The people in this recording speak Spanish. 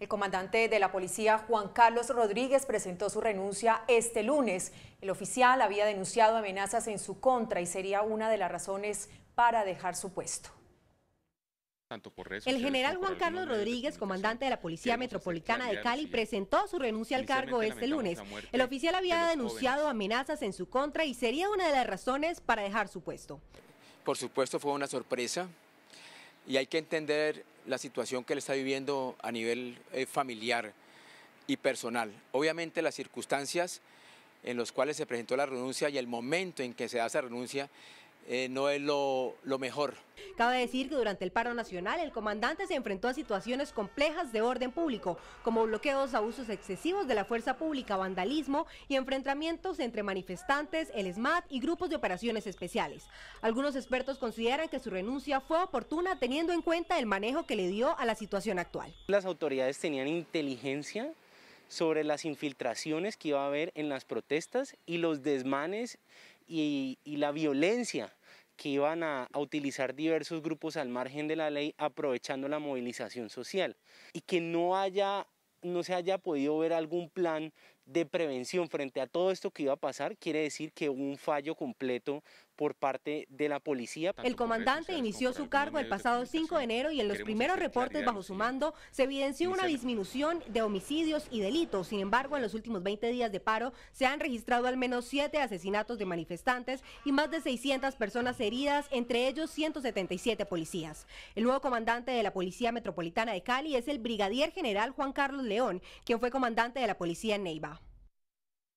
El comandante de la policía, Juan Carlos Rodríguez, presentó su renuncia este lunes. El oficial había denunciado amenazas en su contra y sería una de las razones para dejar su puesto. El general Juan Carlos Rodríguez, comandante de la Policía Metropolitana de Cali, presentó su renuncia al cargo este lunes. El oficial había denunciado amenazas en su contra y sería una de las razones para dejar su puesto. Por supuesto fue una sorpresa, y hay que entender la situación que él está viviendo a nivel eh, familiar y personal. Obviamente las circunstancias en las cuales se presentó la renuncia y el momento en que se da esa renuncia eh, no es lo, mejor. Cabe decir que durante el paro nacional el comandante se enfrentó a situaciones complejas de orden público, como bloqueos, abusos excesivos de la fuerza pública, vandalismo y enfrentamientos entre manifestantes, el SMAT y grupos de operaciones especiales. Algunos expertos consideran que su renuncia fue oportuna teniendo en cuenta el manejo que le dio a la situación actual. Las autoridades tenían inteligencia sobre las infiltraciones que iba a haber en las protestas y los desmanes y la violencia que iban a, utilizar diversos grupos al margen de la ley aprovechando la movilización social y que no haya no se haya podido ver algún plan de prevención frente a todo esto que iba a pasar, quiere decir que hubo un fallo completo por parte de la policía. El comandante inició su cargo el pasado 5 de enero y en los primeros reportes bajo su mando se evidenció una disminución de homicidios y delitos. Sin embargo, en los últimos 20 días de paro se han registrado al menos 7 asesinatos de manifestantes y más de 600 personas heridas, entre ellos 177 policías. El nuevo comandante de la Policía Metropolitana de Cali es el brigadier general Juan Carlos León, quien fue comandante de la policía en Neiva.